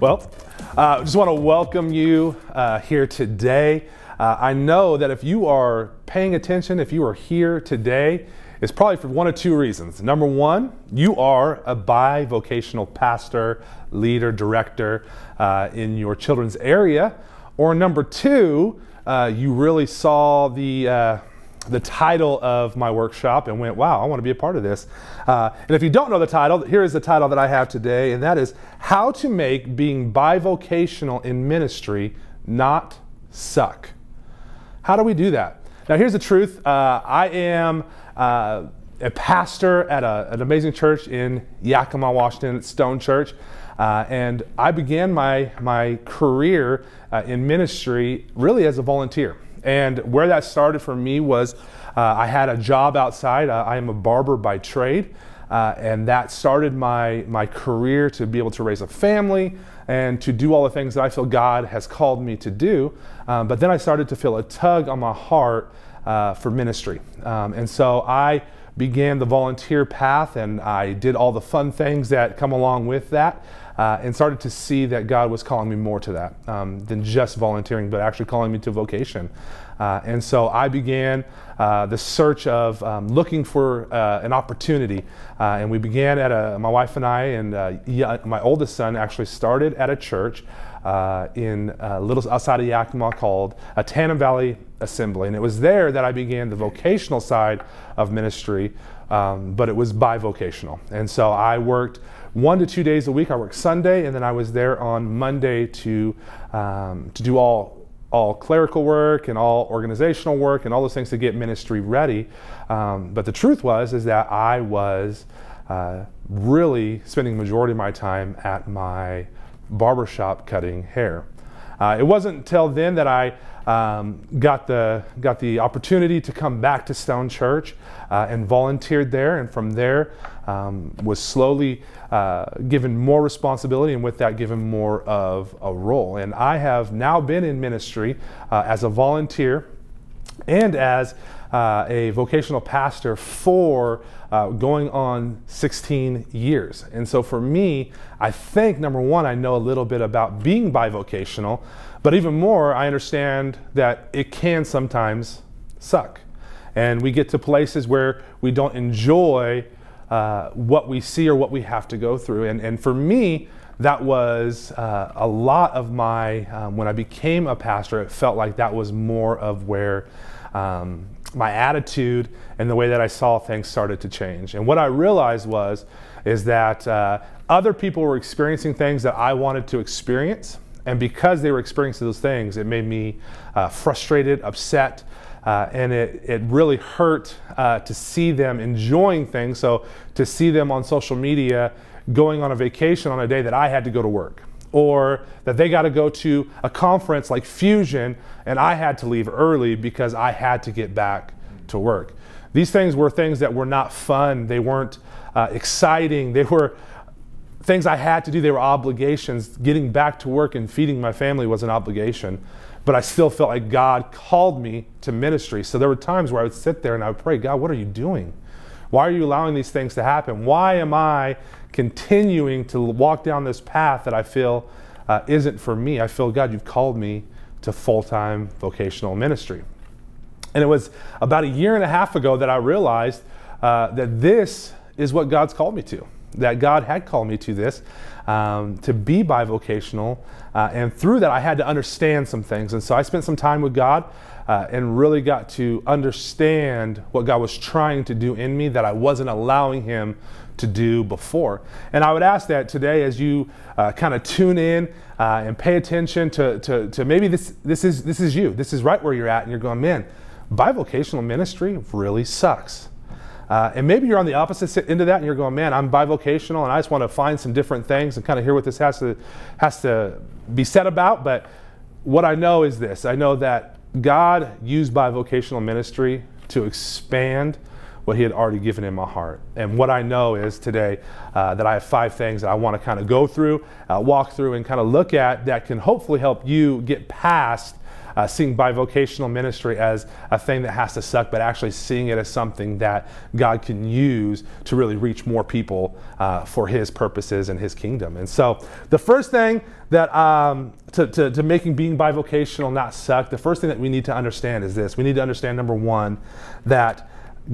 Well, I uh, just want to welcome you uh, here today. Uh, I know that if you are paying attention, if you are here today, it's probably for one of two reasons. Number one, you are a bivocational pastor, leader, director uh, in your children's area. Or number two, uh, you really saw the uh, the title of my workshop and went, wow, I want to be a part of this. Uh, and if you don't know the title, here is the title that I have today, and that is How to Make Being Bivocational in Ministry Not Suck. How do we do that? Now, here's the truth uh, I am. Uh, a pastor at a, an amazing church in Yakima, Washington, Stone Church. Uh, and I began my, my career uh, in ministry really as a volunteer. And where that started for me was uh, I had a job outside. Uh, I am a barber by trade. Uh, and that started my, my career to be able to raise a family and to do all the things that I feel God has called me to do. Um, but then I started to feel a tug on my heart uh, for ministry. Um, and so I began the volunteer path and I did all the fun things that come along with that uh, and started to see that God was calling me more to that um, than just volunteering, but actually calling me to vocation. Uh, and so I began uh, the search of um, looking for uh, an opportunity. Uh, and we began at a, my wife and I, and uh, my oldest son actually started at a church uh, in a little outside of Yakima called a Tana Valley Assembly. And it was there that I began the vocational side of ministry, um, but it was bivocational. And so I worked one to two days a week. I worked Sunday, and then I was there on Monday to, um, to do all all clerical work and all organizational work and all those things to get ministry ready. Um, but the truth was is that I was uh, really spending the majority of my time at my barbershop cutting hair. Uh, it wasn't until then that I um, got, the, got the opportunity to come back to Stone Church uh, and volunteered there. And from there, um, was slowly uh, given more responsibility and with that, given more of a role. And I have now been in ministry uh, as a volunteer and as uh, a vocational pastor for uh, going on 16 years. And so for me, I think number one, I know a little bit about being bivocational, but even more, I understand that it can sometimes suck. And we get to places where we don't enjoy uh, what we see or what we have to go through. And, and for me, that was uh, a lot of my, um, when I became a pastor, it felt like that was more of where um, my attitude and the way that I saw things started to change. And what I realized was is that uh, other people were experiencing things that I wanted to experience. And because they were experiencing those things, it made me uh, frustrated, upset, uh, and it, it really hurt uh, to see them enjoying things. So to see them on social media going on a vacation on a day that I had to go to work or that they got to go to a conference like Fusion and I had to leave early because I had to get back to work. These things were things that were not fun, they weren't uh, exciting, they were things I had to do, they were obligations. Getting back to work and feeding my family was an obligation, but I still felt like God called me to ministry. So there were times where I would sit there and I would pray, God, what are you doing? Why are you allowing these things to happen? Why am I continuing to walk down this path that I feel uh, isn't for me. I feel, God, you've called me to full time vocational ministry. And it was about a year and a half ago that I realized uh, that this is what God's called me to, that God had called me to this, um, to be bivocational. Uh, and through that, I had to understand some things. And so I spent some time with God uh, and really got to understand what God was trying to do in me that I wasn't allowing Him to do before. And I would ask that today as you uh, kind of tune in uh, and pay attention to, to, to maybe this, this, is, this is you, this is right where you're at, and you're going, man, bivocational ministry really sucks. Uh, and maybe you're on the opposite end of that and you're going, man, I'm bivocational and I just want to find some different things and kind of hear what this has to, has to be said about. But what I know is this I know that God used by vocational ministry to expand what He had already given in my heart. And what I know is today uh, that I have five things that I want to kind of go through, uh, walk through, and kind of look at that can hopefully help you get past uh, seeing bivocational ministry as a thing that has to suck, but actually seeing it as something that God can use to really reach more people uh, for His purposes and His kingdom. And so, the first thing that um, to, to, to, making being bivocational not suck, the first thing that we need to understand is this: we need to understand number one that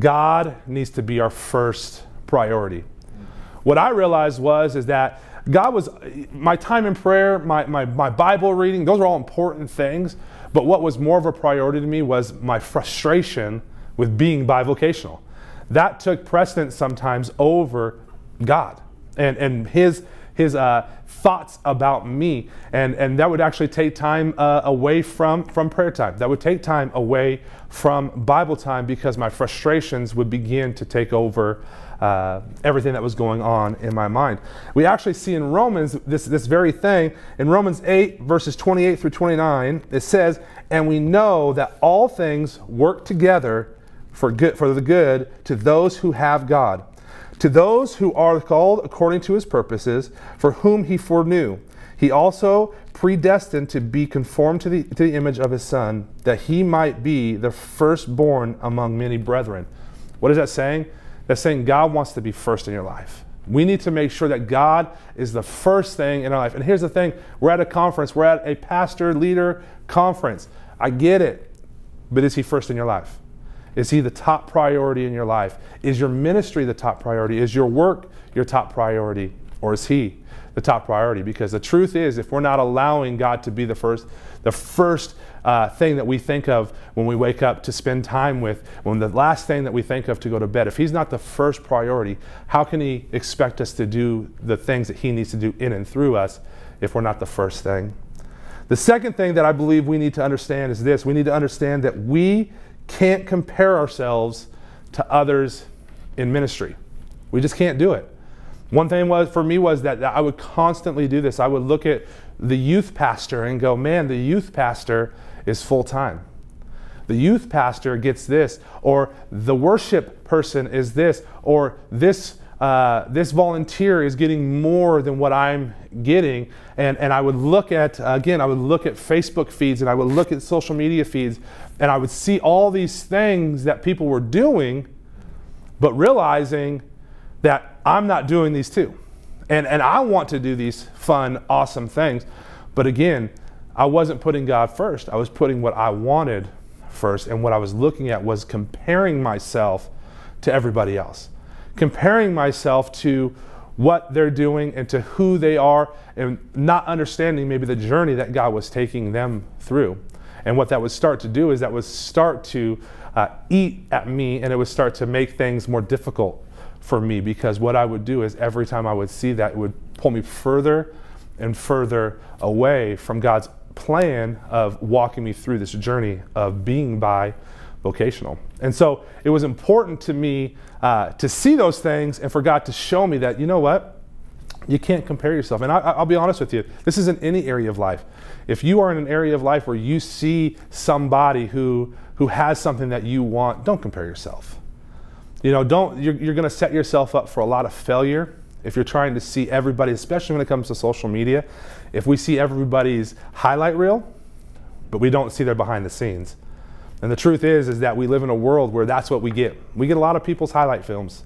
God needs to be our first priority. What I realized was is that God was my time in prayer, my, my, my Bible reading, those are all important things, but what was more of a priority to me was my frustration with being bivocational. That took precedence sometimes over God and, and his, his uh, thoughts about me. And, and that would actually take time uh, away from, from prayer time. That would take time away from Bible time because my frustrations would begin to take over uh, everything that was going on in my mind. We actually see in Romans this, this very thing. In Romans 8, verses 28 through 29, it says, And we know that all things work together for, good, for the good to those who have God, to those who are called according to his purposes, for whom he foreknew. He also predestined to be conformed to the, to the image of his son, that he might be the firstborn among many brethren. What is that saying? That's saying God wants to be first in your life. We need to make sure that God is the first thing in our life. And here's the thing we're at a conference, we're at a pastor leader conference. I get it, but is He first in your life? Is He the top priority in your life? Is your ministry the top priority? Is your work your top priority? Or is He? the top priority because the truth is if we're not allowing God to be the first the first uh, thing that we think of when we wake up to spend time with when the last thing that we think of to go to bed if he's not the first priority how can he expect us to do the things that he needs to do in and through us if we're not the first thing the second thing that I believe we need to understand is this we need to understand that we can't compare ourselves to others in ministry. We just can't do it. One thing was for me was that, that I would constantly do this. I would look at the youth pastor and go, man, the youth pastor is full time. The youth pastor gets this, or the worship person is this, or this uh, this volunteer is getting more than what I'm getting. And, and I would look at, again, I would look at Facebook feeds and I would look at social media feeds and I would see all these things that people were doing, but realizing that I'm not doing these too. And, and I want to do these fun, awesome things. But again, I wasn't putting God first. I was putting what I wanted first. And what I was looking at was comparing myself to everybody else, comparing myself to what they're doing and to who they are, and not understanding maybe the journey that God was taking them through. And what that would start to do is that would start to uh, eat at me and it would start to make things more difficult for me because what I would do is every time I would see that, it would pull me further and further away from God's plan of walking me through this journey of being by vocational. And so it was important to me uh, to see those things and for God to show me that, you know what? You can't compare yourself. And I, will be honest with you, this is in any area of life. If you are in an area of life where you see somebody who, who has something that you want, don't compare yourself you know, don't, you're, you're going to set yourself up for a lot of failure if you're trying to see everybody, especially when it comes to social media. If we see everybody's highlight reel, but we don't see their behind the scenes. And the truth is, is that we live in a world where that's what we get. We get a lot of people's highlight films,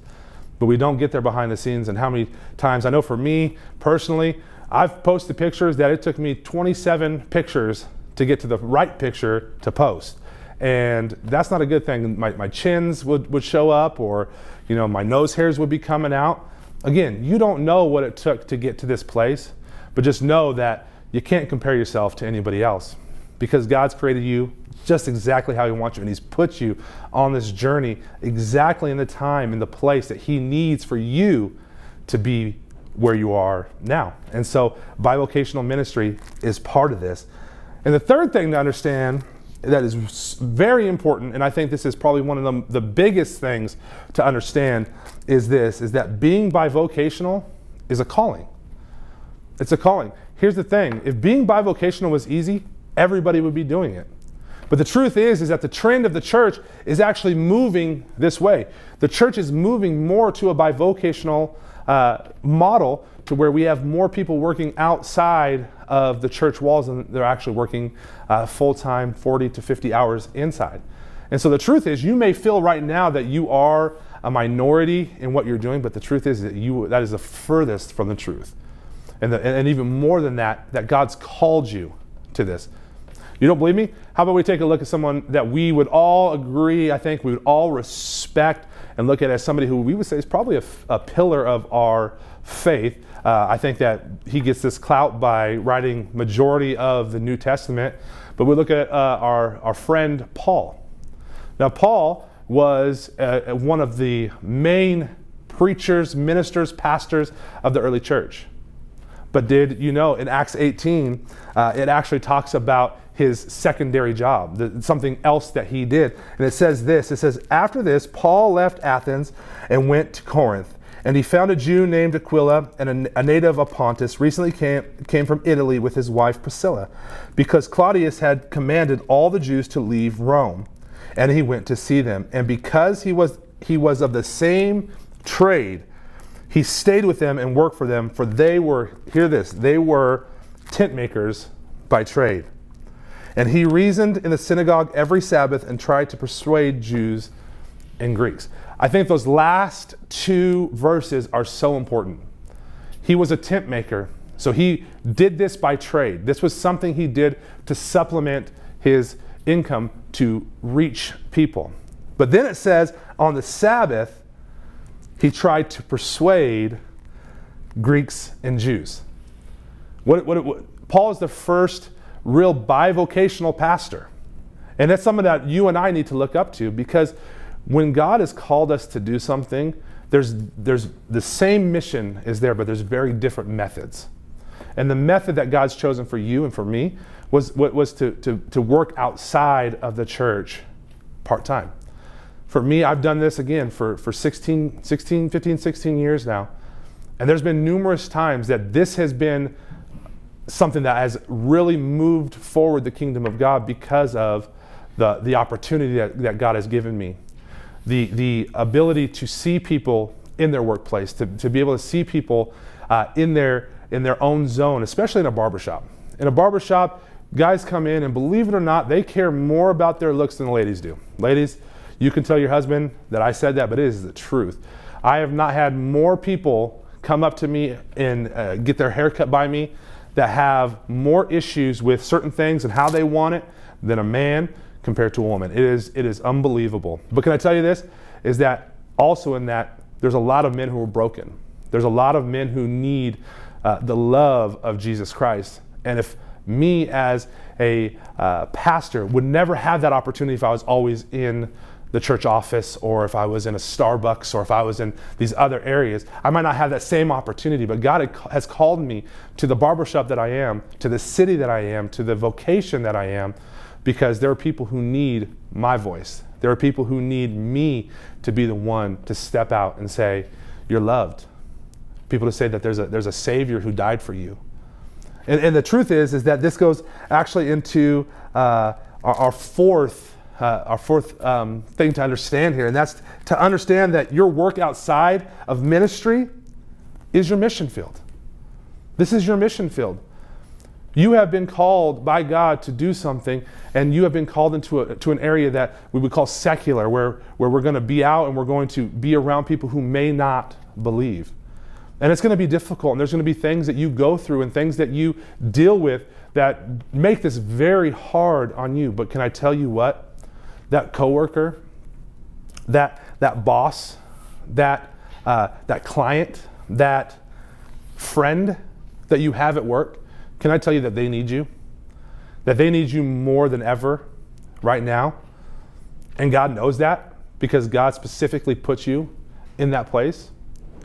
but we don't get their behind the scenes. And how many times, I know for me personally, I've posted pictures that it took me 27 pictures to get to the right picture to post and that's not a good thing. My, my chins would, would show up, or you know, my nose hairs would be coming out. Again, you don't know what it took to get to this place, but just know that you can't compare yourself to anybody else because God's created you just exactly how He wants you, and He's put you on this journey exactly in the time and the place that He needs for you to be where you are now. And so, bivocational ministry is part of this. And the third thing to understand that is very important and i think this is probably one of the, the biggest things to understand is this is that being bivocational is a calling it's a calling here's the thing if being bivocational was easy everybody would be doing it but the truth is is that the trend of the church is actually moving this way the church is moving more to a bivocational uh, model to where we have more people working outside of the church walls than they're actually working uh, full time, 40 to 50 hours inside. And so the truth is, you may feel right now that you are a minority in what you're doing, but the truth is that you that is the furthest from the truth. And, the, and, and even more than that, that God's called you to this. You don't believe me? How about we take a look at someone that we would all agree, I think we would all respect and look at as somebody who we would say is probably a, pillar of our faith. Uh, I think that he gets this clout by writing majority of the New Testament. But we look at uh, our, our friend Paul. Now, Paul was uh, one of the main preachers, ministers, pastors of the early church. But did you know in Acts 18, uh, it actually talks about his secondary job, the, something else that he did. And it says this it says, After this, Paul left Athens and went to Corinth. And he found a Jew named Aquila and a, a native of Pontus, recently came, came from Italy with his wife Priscilla, because Claudius had commanded all the Jews to leave Rome. And he went to see them. And because he was, he was of the same trade, he stayed with them and worked for them, for they were, hear this, they were tent makers by trade. And he reasoned in the synagogue every Sabbath and tried to persuade Jews and Greeks. I think those last two verses are so important. He was a tent maker, so he did this by trade. This was something he did to supplement his income to reach people. But then it says on the Sabbath, he tried to persuade Greeks and Jews. What, what, what, Paul is the first real bivocational pastor. And that's something that you and I need to look up to because when God has called us to do something, there's, there's the same mission is there, but there's very different methods. And the method that God's chosen for you and for me was, was to, to, to work outside of the church part time. For me, I've done this again for, for 16, 16, 15, 16 years now. And there's been numerous times that this has been something that has really moved forward the kingdom of God because of the, the opportunity that, that God has given me. The, the ability to see people in their workplace, to, to be able to see people uh, in, their, in their own zone, especially in a barbershop. In a barbershop, guys come in and believe it or not, they care more about their looks than the ladies do. Ladies, you can tell your husband that I said that, but it is the truth. I have not had more people come up to me and uh, get their hair cut by me that have more issues with certain things and how they want it than a man compared to a woman. It is, it is unbelievable. But can I tell you this? Is that also in that there's a lot of men who are broken. There's a lot of men who need uh, the love of Jesus Christ. And if me as a uh, pastor would never have that opportunity if I was always in the church office or if I was in a Starbucks or if I was in these other areas. I might not have that same opportunity, but God has called me to the barbershop that I am, to the city that I am, to the vocation that I am, because there are people who need my voice. There are people who need me to be the one to step out and say, You're loved. People to say that there's a, there's a Savior who died for you. And, and the truth is, is that this goes actually into uh, our, our fourth uh, our fourth um, thing to understand here, and that's to understand that your work outside of ministry is your mission field. This is your mission field. You have been called by God to do something, and you have been called into a, to an area that we would call secular, where, where we're going to be out and we're going to be around people who may not believe. And it's going to be difficult, and there's going to be things that you go through and things that you deal with that make this very hard on you. But can I tell you what? that coworker, that, that boss, that, uh, that client, that friend that you have at work, can I tell you that they need you? That they need you more than ever right now. And God knows that because God specifically put you in that place.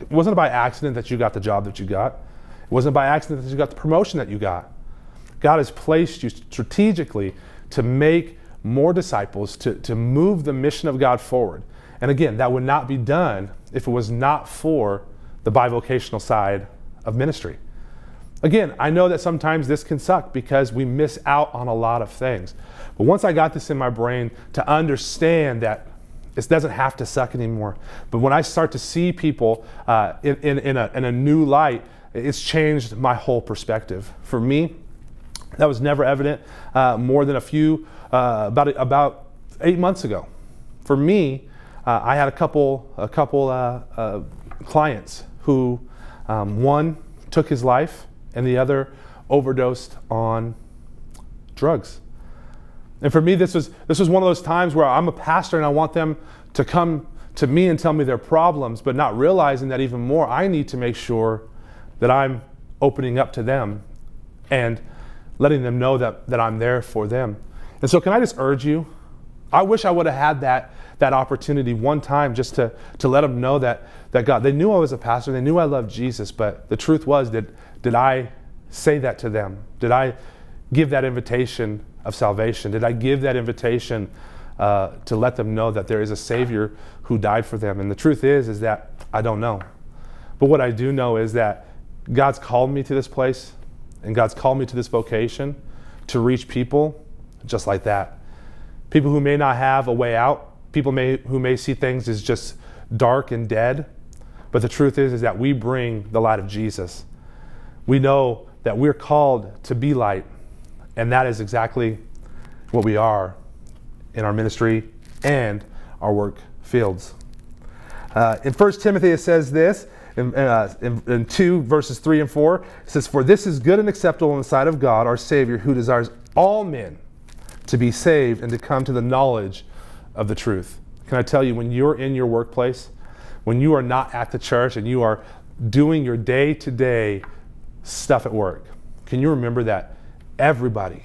It wasn't by accident that you got the job that you got. It wasn't by accident that you got the promotion that you got. God has placed you strategically to make more disciples to, to move the mission of God forward. And again, that would not be done if it was not for the bivocational side of ministry. Again, I know that sometimes this can suck because we miss out on a lot of things. But once I got this in my brain to understand that it doesn't have to suck anymore, but when I start to see people uh, in, in, in, a, in a new light, it's changed my whole perspective. For me, that was never evident uh, more than a few uh, about, about eight months ago. For me, uh, I had a couple, a couple uh, uh, clients who um, one took his life and the other overdosed on drugs. And for me, this was, this was one of those times where I'm a pastor and I want them to come to me and tell me their problems, but not realizing that even more, I need to make sure that I'm opening up to them and letting them know that, that I'm there for them. And so, can I just urge you? I wish I would have had that, that opportunity one time just to, to let them know that, that God, they knew I was a pastor, they knew I loved Jesus, but the truth was, did, did I say that to them? Did I give that invitation of salvation? Did I give that invitation uh, to let them know that there is a Savior who died for them? And the truth is, is that I don't know. But what I do know is that God's called me to this place, and God's called me to this vocation to reach people just like that. People who may not have a way out, people may, who may see things as just dark and dead, but the truth is, is that we bring the light of Jesus. We know that we're called to be light, and that is exactly what we are in our ministry and our work fields. Uh, in 1 Timothy, it says this in, uh, in, in, 2 verses 3 and 4 it says, For this is good and acceptable in the sight of God, our Savior, who desires all men to be saved and to come to the knowledge of the truth. Can I tell you, when you're in your workplace, when you are not at the church and you are doing your day to day stuff at work, can you remember that? Everybody,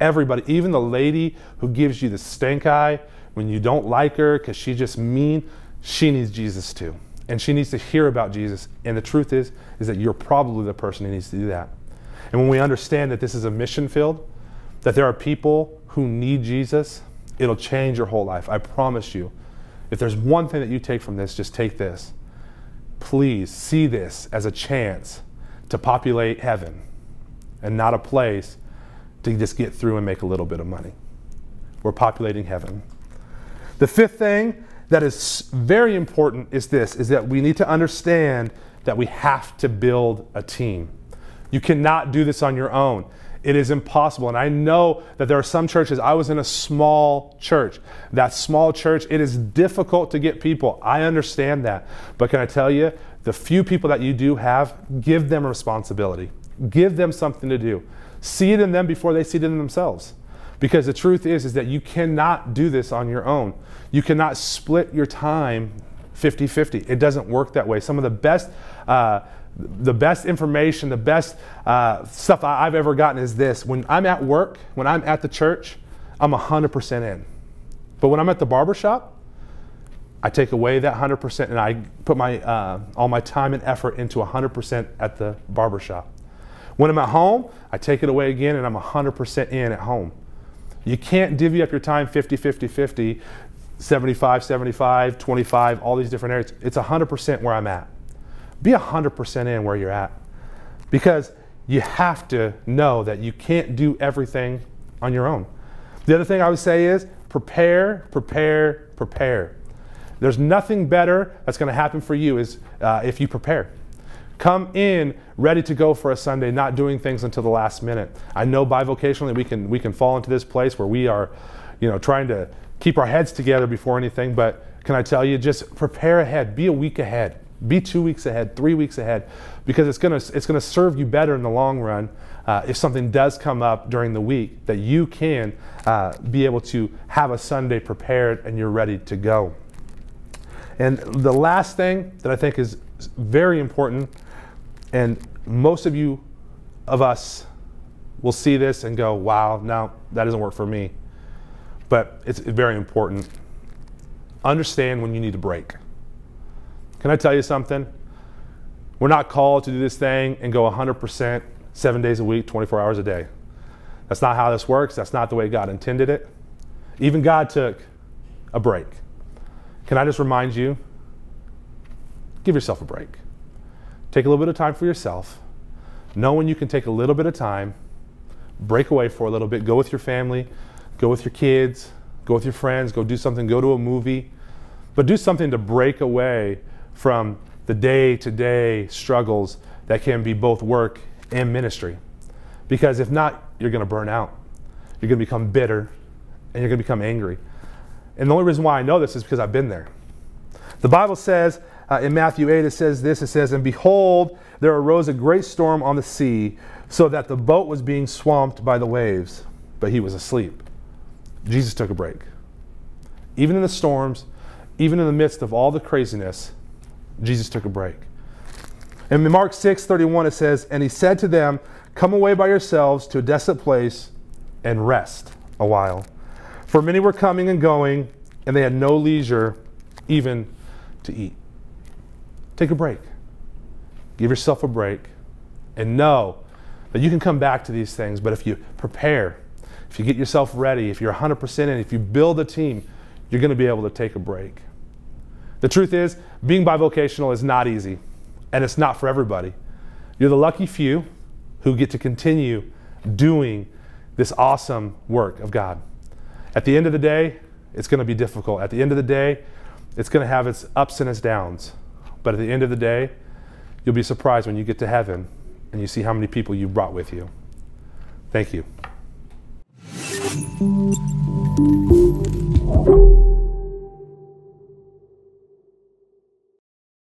everybody, even the lady who gives you the stink eye when you don't like her because she's just mean, she needs Jesus too. And she needs to hear about Jesus. And the truth is, is that you're probably the person who needs to do that. And when we understand that this is a mission field, that there are people who need Jesus, it'll change your whole life. I promise you. If there's one thing that you take from this, just take this. Please see this as a chance to populate heaven and not a place to just get through and make a little bit of money. We're populating heaven. The fifth thing that is very important is this is that we need to understand that we have to build a team. You cannot do this on your own. It is impossible. And I know that there are some churches, I was in a small church. That small church, it is difficult to get people. I understand that. But can I tell you, the few people that you do have, give them responsibility, give them something to do. See it in them before they see it in themselves. Because the truth is, is that you cannot do this on your own. You cannot split your time 50-50. It doesn't work that way. Some of the best uh, the best information, the best uh, stuff I've ever gotten is this. When I'm at work, when I'm at the church, I'm 100% in. But when I'm at the barbershop, I take away that 100% and I put my, uh, all my time and effort into 100% at the barbershop. When I'm at home, I take it away again and I'm 100% in at home. You can't divvy up your time 50, 50, 50, 75, 75, 25, all these different areas. It's 100% where I'm at be 100% in where you're at because you have to know that you can't do everything on your own. The other thing I would say is prepare, prepare, prepare. There's nothing better that's going to happen for you is uh, if you prepare. Come in ready to go for a Sunday, not doing things until the last minute. I know bivocationally we can we can fall into this place where we are, you know, trying to keep our heads together before anything. But can I tell you, just prepare ahead, be a week ahead. Be two weeks ahead, three weeks ahead, because it's gonna it's gonna serve you better in the long run uh, if something does come up during the week that you can uh, be able to have a Sunday prepared and you're ready to go. And the last thing that I think is very important, and most of you of us will see this and go, wow, now that doesn't work for me. But it's very important. Understand when you need a break. Can I tell you something? We're not called to do this thing and go 100% seven days a week, 24 hours a day. That's not how this works. That's not the way God intended it. Even God took a break. Can I just remind you? Give yourself a break. Take a little bit of time for yourself. Know when you can take a little bit of time, break away for a little bit, go with your family, go with your kids, go with your friends, go do something, go to a movie, but do something to break away from the day to day struggles that can be both work and ministry. Because if not, you're going to burn out. You're going to become bitter and you're going to become angry. And the only reason why I know this is because I've been there. The Bible says uh, in Matthew 8, it says this it says, And behold, there arose a great storm on the sea, so that the boat was being swamped by the waves, but he was asleep. Jesus took a break. Even in the storms, even in the midst of all the craziness, Jesus took a break. In Mark 6 31, it says, And he said to them, Come away by yourselves to a desolate place and rest a while. For many were coming and going, and they had no leisure even to eat. Take a break. Give yourself a break. And know that you can come back to these things, but if you prepare, if you get yourself ready, if you're 100% in, if you build a team, you're going to be able to take a break. The truth is, being bivocational is not easy, and it's not for everybody. You're the lucky few who get to continue doing this awesome work of God. At the end of the day, it's going to be difficult. At the end of the day, it's going to have its ups and its downs. But at the end of the day, you'll be surprised when you get to heaven and you see how many people you brought with you. Thank you.